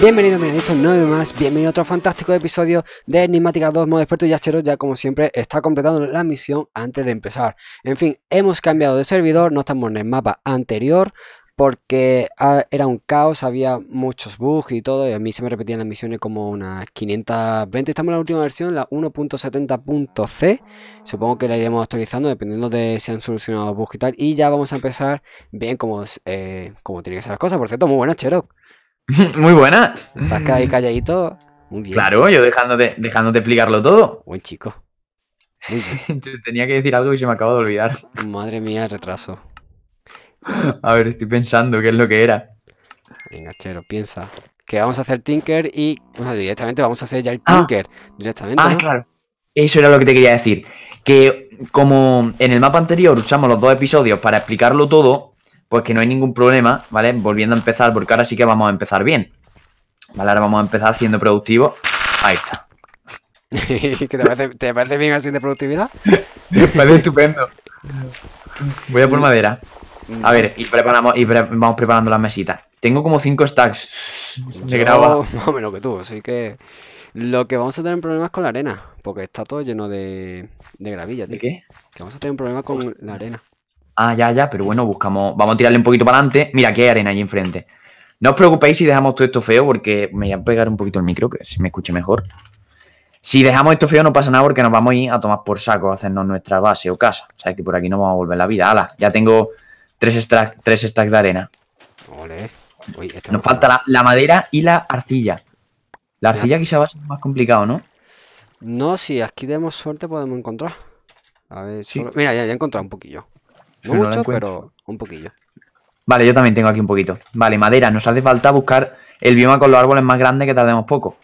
Bienvenidos, mira, esto no más. Bienvenido a otro fantástico episodio de Enigmática 2 Modo Experto y Yachero. Ya, como siempre, está completando la misión antes de empezar. En fin, hemos cambiado de servidor, no estamos en el mapa anterior porque ah, era un caos, había muchos bugs y todo, y a mí se me repetían las misiones como unas 520. Estamos en la última versión, la 1.70.c. Supongo que la iremos actualizando dependiendo de si han solucionado bugs y tal. Y ya vamos a empezar bien como, eh, como tienen que ser las cosas. Por cierto, muy buenas, Cherok. Muy buena. Estás ahí calladito. Muy bien. Claro, yo dejándote, dejándote explicarlo todo. Buen chico. Tenía que decir algo y se me acabo de olvidar. Madre mía, el retraso. A ver, estoy pensando qué es lo que era. Venga, Chero, piensa. Que vamos a hacer Tinker y. directamente vamos a hacer ya el ah. Tinker. Ah. Directamente. Ah, claro. Eso era lo que te quería decir. Que como en el mapa anterior usamos los dos episodios para explicarlo todo, pues que no hay ningún problema, ¿vale? Volviendo a empezar, porque ahora sí que vamos a empezar bien. Vale, ahora vamos a empezar siendo productivo Ahí está. te, parece, bien así de productividad? Me parece estupendo. Voy a por mm. madera. Mm. A ver, y preparamos y vamos preparando las mesitas. Tengo como 5 stacks de grava. Más o menos que tú, así que. Lo que vamos a tener problemas con la arena, porque está todo lleno de, de gravilla, tío. ¿De qué? Que vamos a tener problemas con la arena. Ah, ya, ya, pero bueno, buscamos. Vamos a tirarle un poquito para adelante. Mira, aquí hay arena allí enfrente. No os preocupéis si dejamos todo esto feo, porque me voy a pegar un poquito el micro, que si me escuche mejor. Si dejamos esto feo, no pasa nada, porque nos vamos a ir a tomar por saco, a hacernos nuestra base o casa. O sea, que por aquí no vamos a volver la vida. ¡Hala! Ya tengo tres, tres stacks de arena. nos falta la, madera y la arcilla. La arcilla quizá va a ser más complicado, ¿no? No, si aquí tenemos suerte podemos encontrar. A ver, mira, ya he encontrado un poquillo. No mucho, pero un poquillo. Vale, yo también tengo aquí un poquito. Vale, madera. Nos hace falta buscar el bioma con los árboles más grandes que tardemos poco.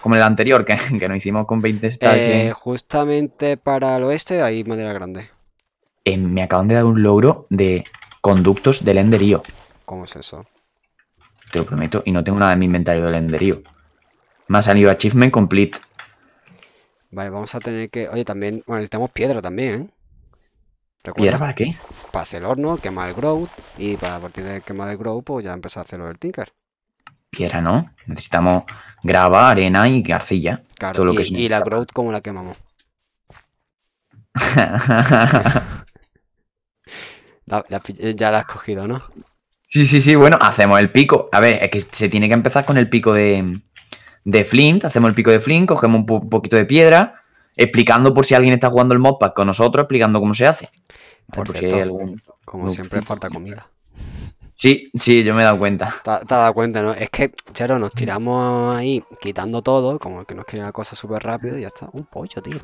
Como el anterior, que, que nos hicimos con 20 stars. Eh, Justamente para el oeste hay madera grande. Eh, me acaban de dar un logro de conductos de lenderío ¿Cómo es eso? Te lo prometo. Y no tengo nada en mi inventario de lenderío Me ha salido achievement complete. Vale, vamos a tener que... Oye, también... Bueno, necesitamos piedra también, ¿eh? ¿Piedra para qué? Para hacer el horno, quemar el grout. Y para partir de quemar el grout, pues ya empezar a hacerlo el tinker. Piedra, ¿no? Necesitamos grava, arena y arcilla. y, la grout, ¿cómo la quemamos? ya la has cogido, ¿no? Sí, sí, sí, bueno, hacemos el pico. A ver, es que se tiene que empezar con el pico de, de Flint. Hacemos el pico de Flint, cogemos un poquito de piedra, explicando por si alguien está jugando el modpack con nosotros, explicando cómo se hace porque Como siempre falta comida. Sí, sí, yo me he dado cuenta. Te, has dado cuenta, ¿no? Es que, chero, nos tiramos ahí quitando todo, como que nos quiere la cosa súper rápido y ya está. Un pollo, tío.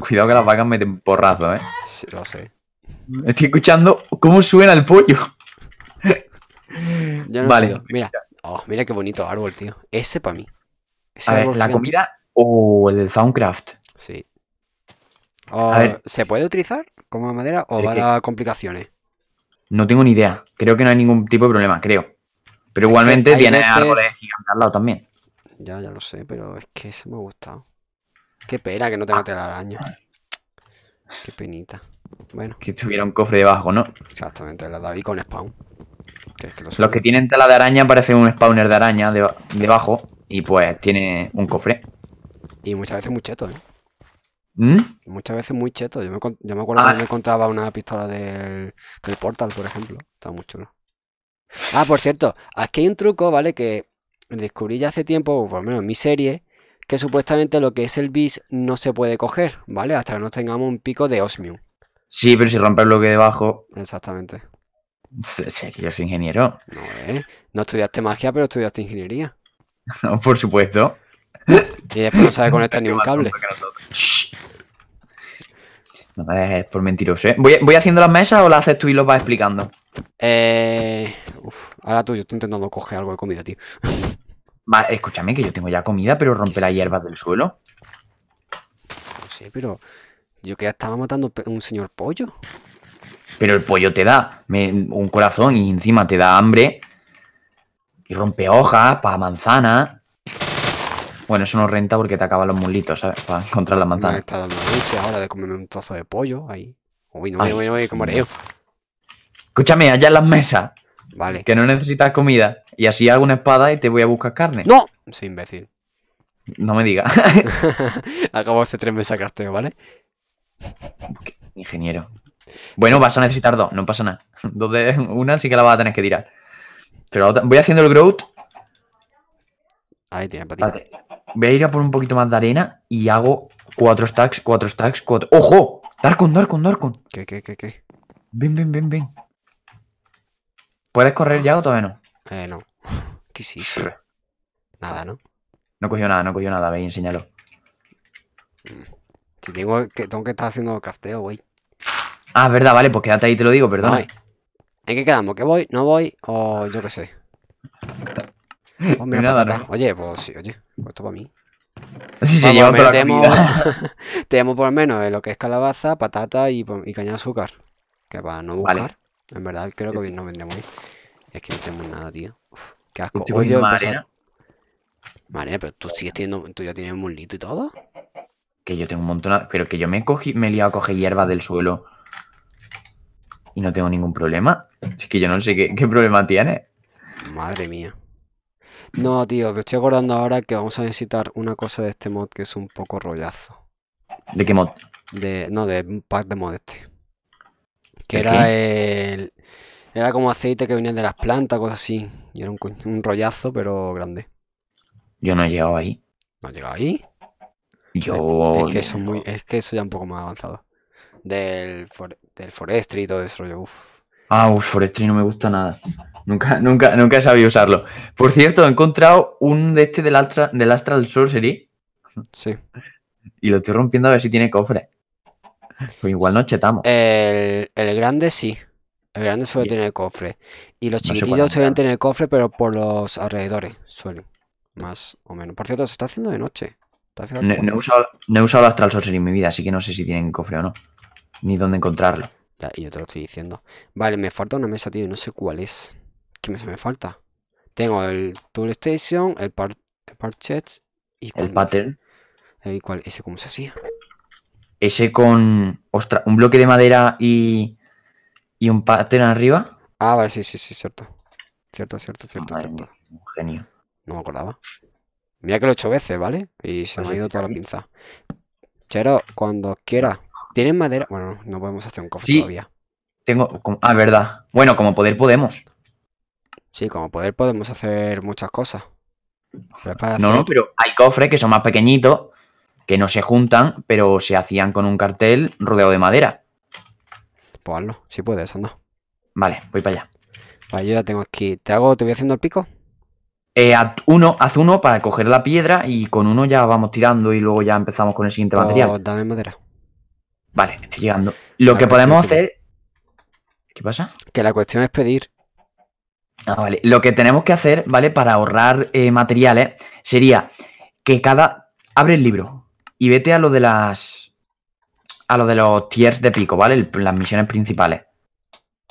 Cuidado que las vacas meten porrazo, ¿eh? Sí, lo sé. Estoy escuchando cómo suena el pollo. no vale. mira, oh, mira qué bonito árbol, tío. Ese para mí. Ese A la comida o el del Soundcraft. Sí. Ah. ¿Se puede utilizar como madera o va a dar complicaciones? No tengo ni idea. Creo que no hay ningún tipo de problema, creo. Pero igualmente tiene árboles algo de al lado también. Ya, ya lo sé, pero es que se me ha gustado. Qué pena que no tenga ah. tela de araña Qué penita. Bueno. Que tuviera un cofre debajo, ¿no? Exactamente, la David con spawn. Los que tienen tela de araña parecen un spawner de araña debajo y pues tiene un cofre. Y muchas veces mucheto, ¿eh? ¿Mm? Muchas veces muy cheto. Yo me, acuerdo ah. que me encontraba una pistola del, Portal, por ejemplo. está muy chulo. Ah, por cierto, aquí hay un truco, ¿vale? Que descubrí ya hace tiempo, por lo menos en mi serie, que supuestamente lo que es el bis no se puede coger, ¿vale? Hasta que no tengamos un pico de osmium. Sí, pero si rompes lo que debajo. Exactamente. Sí, que yo soy ingeniero. No, ¿eh? no estudiaste magia, pero estudiaste ingeniería. por supuesto. Y después no sabe conectar ni un cable. No pues, es por mentiroso, ¿eh? ¿Voy, haciendo las mesas o las haces tú y los vas explicando? Eh. Uf, ahora tú, yo estoy intentando coger algo de comida, tío. escúchame que yo tengo ya comida, pero rompe las hierbas del suelo. No sé, pero. Yo que estaba matando un señor pollo. Pero el pollo te da un corazón y encima te da hambre. Y rompe hojas para manzanas. Bueno, eso no renta porque te acaban los mulitos, ¿sabes? Para encontrar la manzana. Me está dando leche ahora de comerme un trozo de pollo ahí. Uy, no, no, Escúchame, allá en las mesas. Vale. Que no necesitas comida. Y así hago una espada y te voy a buscar carne. ¡No! Soy imbécil. No me digas. Acabo hace tres meses crasteo, ¿vale? ingeniero. Bueno, vas a necesitar dos, no pasa nada. Dos de una sí que la vas a tener que tirar. Pero voy haciendo el growth Ahí tiene patita. Vale. Voy a ir a por un poquito más de arena y hago cuatro stacks, cuatro stacks, cuatro. ¡Ojo! Darkon, Darkon, Darkon. ¿Qué, qué, qué, qué? Ven, ven, ven, ven. ¿Puedes correr ya o todavía no? Eh, no. ¿Qué sí? Nada, ¿no? No cogió nada, no cogió nada, veis, enséñalo. Mm. Si tengo que, tengo que estar haciendo crafteo, güey. Ah, verdad, vale, pues quédate ahí, te lo digo, perdón. ¿En qué quedamos? ¿Que voy? ¿No voy? O yo qué sé. Hombre, nada, Oye, pues sí, oye, pues esto para mí. Sí, se lleva tenemos, por lo menos eh, lo que es calabaza, patata y, caña de azúcar. Que para no buscar. En verdad creo que bien no vendremos ahí. Es que no tenemos nada, tío. Uf, qué asco. Oye, marina. Pues, marina, pero tú sigues teniendo. Tú ya tienes un mulito y todo. Que yo tengo un montón. De... Pero que yo me, cogí, me he liado a coger hierba del suelo. Y no tengo ningún problema. Es que yo no sé qué, qué problema tiene. Madre mía. No, tío, me estoy acordando ahora que vamos a necesitar una cosa de este mod que es un poco rollazo. ¿De qué mod? De, no, de un pack de mod este. Que era el. Era como aceite que venía de las plantas, cosas así. Y era un, rollazo, pero grande. Yo no he llegado ahí. ¿No he llegado ahí? Yo. Es, que, eso muy, es que eso ya un poco más avanzado. Del, del forestry y todo ese rollo. Ah, forestry no me gusta nada. Nunca, nunca, nunca he sabido usarlo. Por cierto, he encontrado un de este del, del Astral Sorcery. Sí. Y lo estoy rompiendo a ver si tiene cofre. Pues igual no chetamos. El, grande sí. El grande suele tener cofre. Y los no chiquititos suelen tener cofre, pero por los alrededores suelen. Más o menos. Por cierto, se está haciendo de noche. No, he usado, el Astral Sorcery en mi vida, así que no sé si tienen cofre o no. Ni dónde encontrarlo. Ya, y yo te lo estoy diciendo. Vale, me falta una mesa, tío, no sé cuál es. ¿Qué me, hace falta? Tengo el Station, el, par, el parchet y... El pattern. Eh, ¿Y cuál? ¿Ese cómo se hacía? Ese con... Ostras, un bloque de madera y... Y un pattern arriba. Ah, vale, sí, sí, sí, cierto. Cierto, cierto, cierto. genio. No me acordaba. Mira que lo he hecho veces, ¿vale? Y se pues me ha ido toda la pinza. Chero, cuando quiera. ¿Tienes madera? Bueno, no podemos hacer un cofre sí. todavía. Tengo. Ah, verdad. Bueno, como poder podemos. Sí, como poder podemos hacer muchas cosas. No, no, pero hay cofres que son más pequeñitos, que no se juntan, pero se hacían con un cartel rodeado de madera. Pues hazlo, si puedes, anda. Vale, voy para allá. Vale, yo ya tengo aquí. ¿Te hago, te voy haciendo el pico? Eh, haz uno, haz uno para coger la piedra y con uno ya vamos tirando y luego ya empezamos con el siguiente pues material. Dame madera. Vale, estoy llegando. Lo que pues podemos hacer. ¿Qué pasa? Que la cuestión es pedir. Ah, lo que tenemos que hacer, ¿vale? Para ahorrar eh, materiales sería que cada... Abre el libro y vete a lo de las... A lo de los tiers de pico, ¿vale? las misiones principales.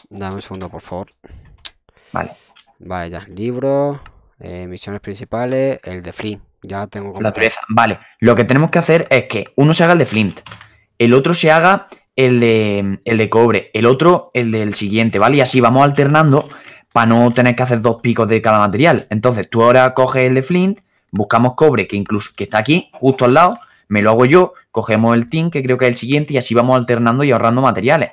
Dame un segundo, por favor. Vale. Vale, ya. Libro, eh, misiones principales, el de Flint. Ya tengo... La tres Vale. Lo que tenemos que hacer es que uno se haga el de Flint. El otro se haga el el de cobre. El otro el del siguiente, ¿vale? Y así vamos alternando para no tener que hacer dos picos de cada material. Entonces tú ahora coges el de Flint, buscamos cobre, que incluso que está aquí, justo al lado, me lo hago yo, cogemos el tin, que creo que es el siguiente, y así vamos alternando y ahorrando materiales.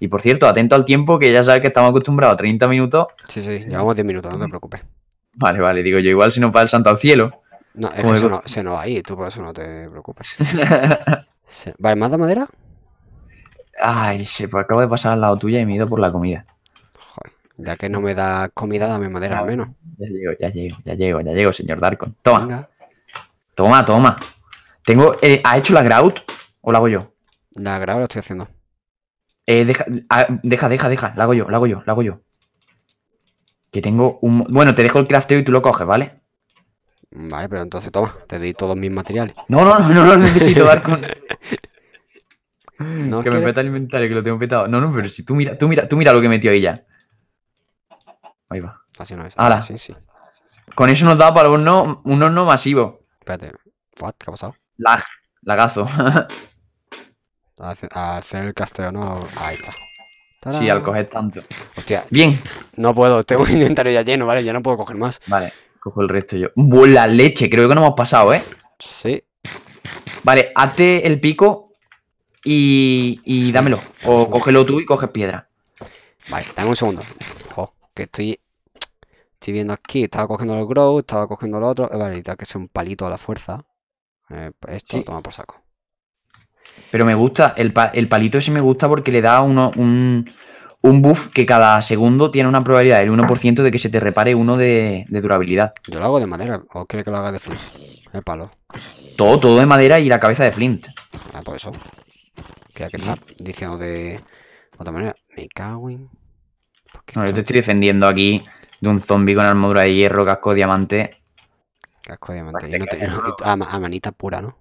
Y por cierto, atento al tiempo, que ya sabes que estamos acostumbrados a 30 minutos. Sí, sí, llevamos 10 minutos, no te preocupes. Vale, vale, digo yo, igual si no para el santo al cielo. No, eso se, no, nos va ahí tú por eso no te preocupes. Vale, ¿más de madera? Ay, se, pues acabo de pasar al lado tuya y me he ido por la comida. Ya que no me da comida, dame madera al menos. Ya llego, ya llego, ya llego, ya llego, señor Darkon. Toma. Toma, toma. Tengo. Eh, ¿Ha hecho la grout o la hago yo? La grout la estoy haciendo. Eh, ah, deja, deja, deja, La hago yo, la hago yo, la hago yo. Que tengo un. Bueno, te dejo el crafteo y tú lo coges, ¿vale? Vale, pero entonces toma, te doy todos mis materiales. No, no, no, no lo necesito, Darkon. que me peta el inventario, que lo tengo petado. No, no, pero si tú mira, tú mira, tú mira lo que metió ella. Ahí va. Ah, Sí, sí. Con eso nos da para un horno, un horno masivo. Espérate. ¿Qué ha pasado? Lag. Lagazo. Al hacer el ¿no? Ahí está. Sí, al coger tanto. Hostia. Bien. No puedo. Tengo un inventario ya lleno, ¿vale? Ya no puedo coger más. Vale. Cojo el resto yo. ¡Buena leche! Creo que no hemos pasado, ¿eh? Sí. Vale, hazte el pico y, y dámelo. O cógelo tú y coges piedra. Vale, dame un segundo que estoy, estoy viendo aquí, estaba cogiendo los grow, estaba cogiendo lo otro, eh, vale, necesita que sea un palito a la fuerza. Eh, pues esto lo toma por saco. Pero me gusta, el, palito ese me gusta porque le da uno, un, un, buff que cada segundo tiene una probabilidad del 1% de que se te repare uno de, durabilidad. Yo lo hago de madera, ¿o crees que lo haga de flint? El palo. Todo, todo de madera y la cabeza de flint. Ah, por pues eso. Que que está diciendo de otra manera. Me cago en... No, yo te estoy defendiendo aquí de un zombie con armadura de hierro, casco de diamante. Casco de diamante. Y no a, manita pura, ¿no?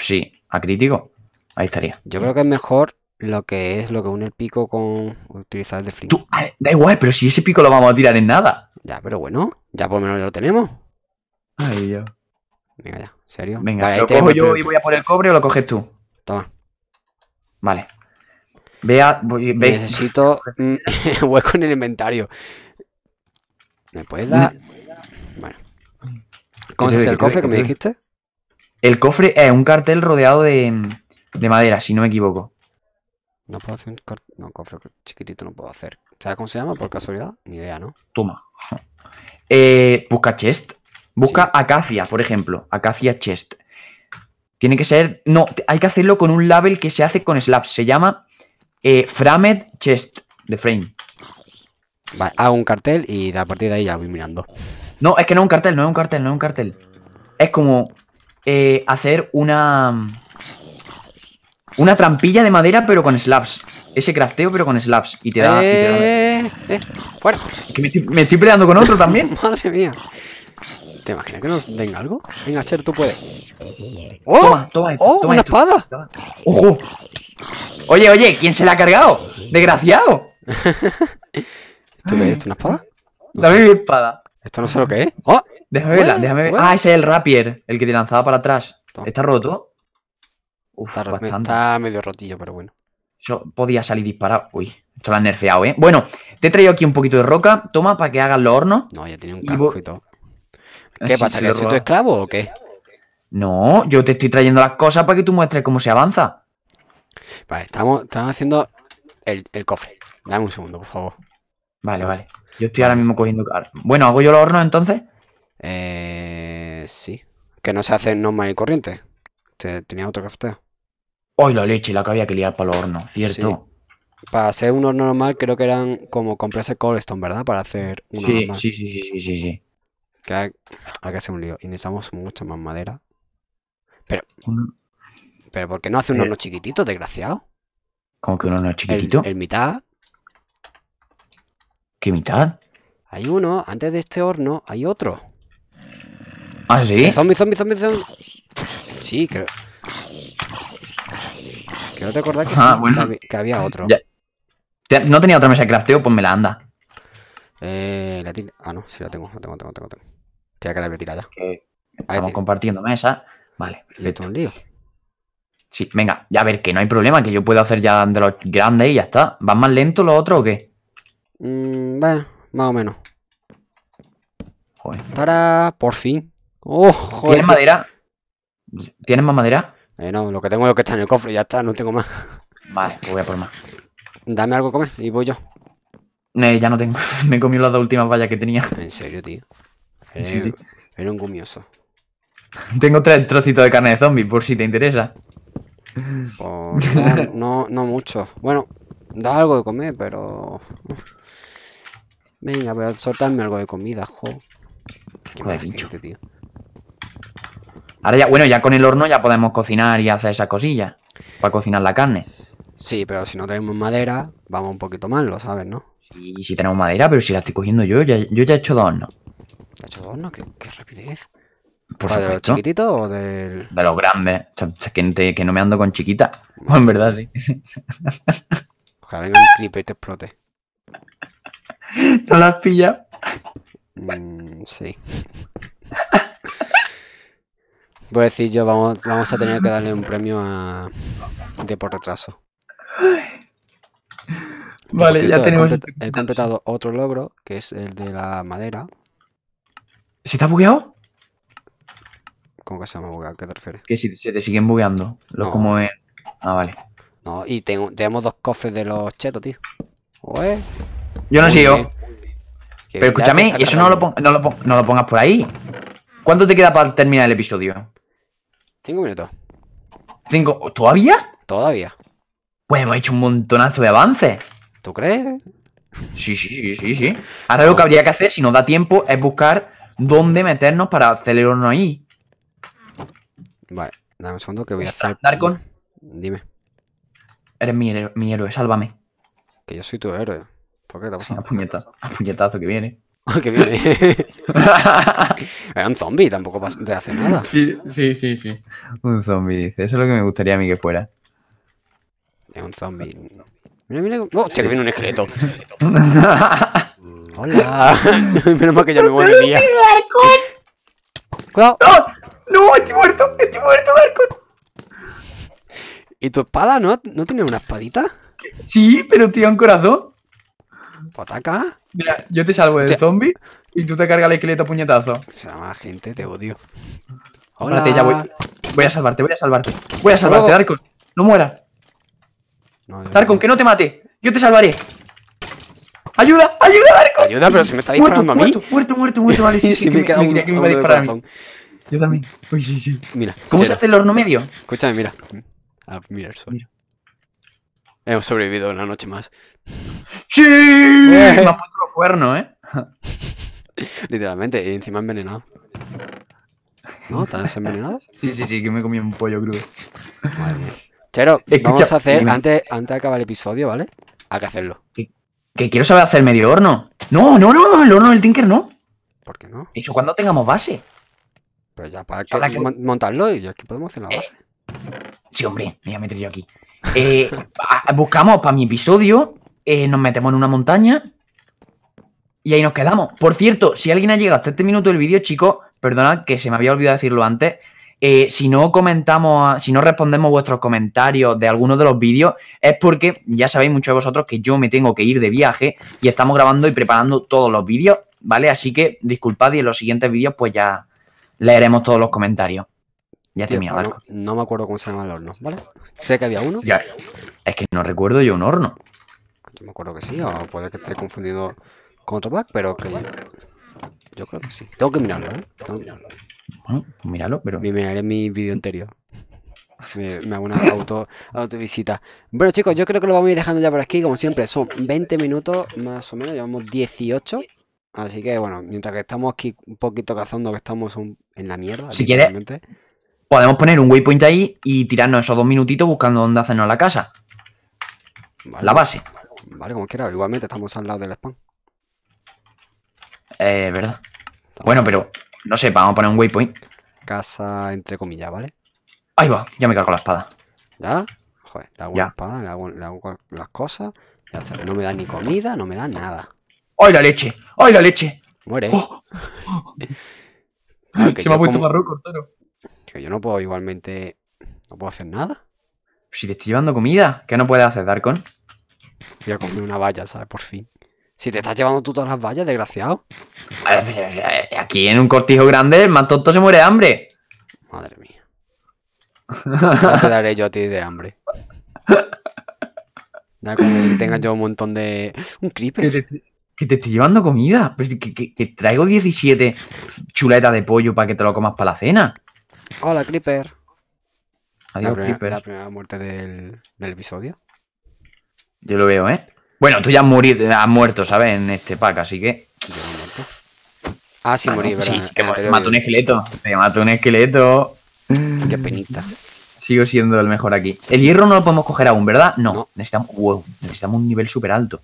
Sí, a crítico. Ahí estaría. Yo creo que es mejor lo que es lo que une el pico con utilizar el de da igual, pero si ese pico lo vamos a tirar en nada. Ya, pero bueno, ya por lo menos ya lo tenemos. Ay, yo. Venga, ya, serio? Venga, lo cojo yo y voy a por el cobre o lo coges tú. Toma. Vale. Vea, Necesito hueco en el inventario. ¿Me puedes dar? Mm. Bueno. ¿Cómo se hace el cofre que me dijiste? El cofre es eh, un cartel rodeado de, de madera, si no me equivoco. No puedo hacer un no, cofre chiquitito, no puedo hacer. ¿Sabes cómo se llama por casualidad? Ni idea, ¿no? Toma. Eh, busca chest. Busca acacia, por ejemplo. Acacia chest. Tiene que ser. No, hay que hacerlo con un label que se hace con slabs. Se llama eh, Framed Chest, de Frame. Vale, hago un cartel y a partir de ahí ya voy mirando. No, es que no es un cartel, no es un cartel, no es un cartel. Es como eh, hacer una... Una trampilla de madera, pero con slabs. Ese crafteo, pero con slabs. Y te da... Eh, eh, Eh, fuerte. Es que me estoy, peleando con otro también. Madre mía. ¿Te imaginas que nos den algo? Venga, Cher, tú puedes. ¡Oh! Toma, toma ¡Oh, toma una espada! ¡Ojo! Oye, oye, ¿quién se la ha cargado? Desgraciado. ¿Esto qué es? ¿Esto una espada? Dame mi espada. Esto no sé lo que es. ¡Oh! Déjame verla, déjame ver. Ah, ese es el Rapier, el que te lanzaba para atrás. ¿Está roto? Uf, está, bastante. está medio rotillo, pero bueno. Yo podía salir disparado. Uy, esto lo han nerfeado, ¿eh? Bueno, te he traído aquí un poquito de roca. Toma para que hagas los hornos. No, ya tiene un casco y, todo. Ah, ¿Qué pasa? ¿Que tu esclavo o qué? No, yo te estoy trayendo las cosas para que tú muestres cómo se avanza. Vale, estamos, estamos haciendo el, cofre. Dame un segundo, por favor. Vale, vale. Yo estoy ahora mismo cogiendo... Bueno, ¿hago yo los hornos entonces? Eh, sí. Que no se hace normal y corriente. Tenía otro crafteo. ¡Ay, la leche, la que había que liar para los hornos, cierto. Para hacer un horno normal creo que eran como comprarse cobblestone, ¿verdad? Para hacer un horno normal. Sí, sí, sí, sí, sí, sí. Que hay, un lío. Y necesitamos mucha más madera. Pero... ¿Pero por qué no hace un eh, horno chiquitito, desgraciado? ¿Cómo que un horno chiquitito? El, mitad. ¿Qué mitad? Hay uno, antes de este horno hay otro. ¿Ah, sí? Eh, zombie, zombie, zombie, zombie. Sí, creo. Creo que, ah, no que había otro. No tenía otra mesa de crafteo, pues me la anda. Eh, la ah, no, sí la tengo, la tengo, tengo, tengo. tengo. Que que la voy a tirar ya. Estamos compartiendo mesa. Vale, perfecto. un lío. Sí, venga, ya a ver, que no hay problema, que yo puedo hacer ya de los grandes y ya está. ¿Van más lento los otros o qué? Mm, bueno, más o menos. Joder. Para, por fin. Oh, ¿Tienes madera? ¿Tienes más madera? Eh, no, lo que tengo es lo que está en el cofre, ya está, no tengo más. Vale, pues voy a por más. Dame algo a comer y voy yo. Ne, ya no tengo, me he comido las dos últimas vallas que tenía. En serio, tío. Era, sí, sí. un gumioso. tengo tres trocitos de carne de zombie, por si te interesa. no, no, mucho. Bueno, da algo de comer, pero... Venga, pero soltarme algo de comida, jo. Qué Joder, Ahora ya, bueno, ya con el horno ya podemos cocinar y hacer esa cosilla Para cocinar la carne. Sí, pero si no tenemos madera, vamos un poquito mal, lo sabes, ¿no? Y si tenemos madera, pero si la estoy cogiendo yo, yo ya he hecho dos hornos. he hecho dos hornos? ¿Qué, ¿Qué, rapidez? Por ¿De los o De los grandes. Que, que, no me ando con chiquita. en verdad, sí. Ojalá venga un clip y te explote. ¿No las pillas? Mm, sí. Voy a decir yo, vamos, a tener que darle un premio a. de por retraso. Vale, ya tenemos. Este he, completado otro logro, que es el de la madera. ¿Se está bugueado? ¿Cómo que se llama ¿Qué te refieres? Que si se te siguen bugueando. Los como Ah, vale. No, y tengo, tenemos dos cofres de los chetos, tío. Yo no sigo. Eh. Pero escúchame, eso no lo, pongas por ahí. ¿Cuánto te queda para terminar el episodio? Cinco minutos. ¿Cinco? ¿Todavía? Todavía. Pues hemos hecho un montonazo de avances. ¿Tú crees? Sí, sí, sí, sí, sí. Ahora lo que habría que hacer, si nos da tiempo, es buscar dónde meternos para acelerarnos ahí. Vale, dame un segundo que voy a hacer. Darkon. Dime. Eres mi, héroe, sálvame. Que yo soy tu héroe. ¿Por qué te vas A puñetazo, a puñetazo que viene. que viene. Es un zombie, tampoco te hace nada. Sí, sí, sí, sí. Un zombie, dice. Eso es lo que me gustaría a mí que fuera. Es un zombie. Mira, mira. ¡Oh, hostia, que viene un esqueleto! ¡Hola! Menos mal que ya me volvía. ¡Cuidado! ¡No! ¡Estoy muerto! ¡Estoy muerto, Darkon! ¿Y tu espada? ¿No, ¿No tiene una espadita? Sí, pero tiene un corazón. Pues atacar? Mira, yo te salvo del zombie y tú te cargas el esqueleto puñetazo. Será más gente, te odio. Hola. Espérate, ya voy. Voy a salvarte, voy a salvarte. Voy a salvarte, Darkon. No mueras. Darkon, que no te mate. Yo te salvaré. ¡Ayuda! ¡Ayuda, Darkon! Ayuda, pero se me está disparando a mí. Muerto, muerto, muerto, muerto. Vale, sí, sí, me, que me iba a disparar a mí. Yo también. Uy, sí, sí. Mira. ¿Cómo se hace el horno medio? Escúchame, mira. Ah, mira el sol. Hemos sobrevivido una noche más. ¡Sí! Me han puesto los cuernos, ¿eh? Literalmente, y encima envenenado. ¿No? tan envenenado? Sí, sí, sí, que me comí un pollo crudo. Chero, vamos a hacer, antes, antes de acabar el episodio, ¿vale? Hay que hacerlo. Que, que quiero saber hacer medio horno. No, no, no, el horno del Tinker no. ¿Por qué no? Eso cuando tengamos base ya para montarlo y ya que podemos hacer la eh, base. sí, hombre, me voy a meter yo aquí. Eh, ah, buscamos para mi episodio, eh, nos metemos en una montaña y ahí nos quedamos. Por cierto, si alguien ha llegado hasta este minuto del vídeo, chicos, perdonad que se me había olvidado decirlo antes. si no comentamos, si no respondemos vuestros comentarios de alguno de los vídeos, es porque ya sabéis muchos de vosotros que yo me tengo que ir de viaje y estamos grabando y preparando todos los vídeos, ¿vale? Así que disculpad y en los siguientes vídeos pues ya leeremos todos los comentarios. Ya Tío, terminado no, me acuerdo cómo se llama el horno, ¿vale? Sé que había uno. Ya, es que no recuerdo yo un horno. Yo me acuerdo que sí, o puede que esté confundido con otro black, pero que yo, creo que sí. Tengo que mirarlo, ¿eh? Tengo que mirarlo. Bueno, pues míralo, pero... Me miraré mi vídeo anterior. Me, hago una auto, autovisita. Bueno, chicos, yo creo que lo vamos a ir dejando ya por aquí. Como siempre, son 20 minutos más o menos. Llevamos 18. Así que bueno, mientras que estamos aquí un poquito cazando que estamos en la mierda. Si quieres, podemos poner un waypoint ahí y tirarnos esos dos minutitos buscando dónde hacernos la casa. la base. Vale, como quiera. Igualmente estamos al lado del spam. Eh, verdad. bueno, pero no sé, vamos a poner un waypoint. Casa entre comillas, ¿vale? Ahí va, ya me cargo la espada. ¿Ya? Joder, le hago la espada, le hago, las cosas. No me da ni comida, no me da nada. ¡Ay, la leche! ¡Ay, la leche! Muere. ¡Oh! Ah, se me ha puesto como... marroco, Toro. yo no puedo igualmente. No puedo hacer nada. Si te estoy llevando comida, ¿qué no puedes hacer, Darkon? Voy a comer una valla, ¿sabes? Por fin. Si te estás llevando tú todas las vallas, desgraciado. Aquí en un cortijo grande, el más tonto se muere de hambre. Madre mía. No te daré yo a ti de hambre. Darkon, tenga yo un montón de. Un creeper que te estoy llevando comida. Que, traigo 17 chuletas de pollo para que te lo comas para la cena. Hola, Creeper. Adiós, La primera muerte del, episodio. Yo lo veo, ¿eh? Bueno, tú ya has, muerto, ¿sabes? En este pack, así que. Yo he muerto. Ah, sí, ah, morí, pues ¿verdad? Sí, que un esqueleto. Te mató un esqueleto. Qué penita. Sigo siendo el mejor aquí. El hierro no lo podemos coger aún, ¿verdad? No. Necesitamos, necesitamos un nivel súper alto.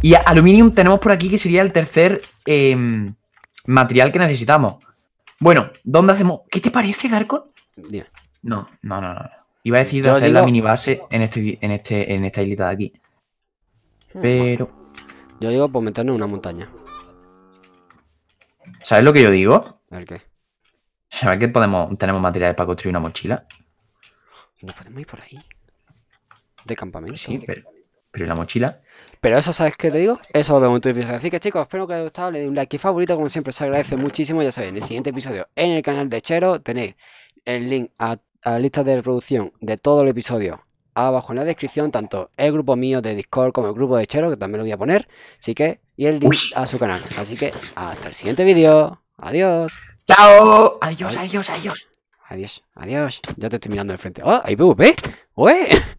Y aluminium tenemos por aquí que sería el tercer em, material que necesitamos. Bueno, ¿dónde hacemos? ¿Qué te parece, Darkon? No, no, no, no. Iba a decir de hacer la mini base en, este, en, este, en esta islita de aquí. Hmm. Pero. Yo digo por pues, meternos en una montaña. ¿Sabes lo que yo digo? ¿El qué? ¿Sabes que podemos, tenemos materiales para construir una mochila? ¿No podemos ir por ahí? ¿De campamento? Sí, pero, pero la mochila? Pero eso, ¿sabes qué te digo? Eso lo veo en tu episodio. Así que chicos, espero que os haya gustado. Le doy un like y favorito, como siempre, se agradece muchísimo. Ya sabéis, en el siguiente episodio, en el canal de Chero, tenéis el link a, la lista de reproducción de todo el episodio abajo en la descripción, tanto el grupo mío de Discord como el grupo de Chero, que también lo voy a poner. Así que, y el link a su canal. Así que, hasta el siguiente vídeo. Adiós. Chao. Adiós, adiós, adiós. Adiós, adiós. Ya te estoy mirando de frente. ¡Oh! ¿Hay PvP?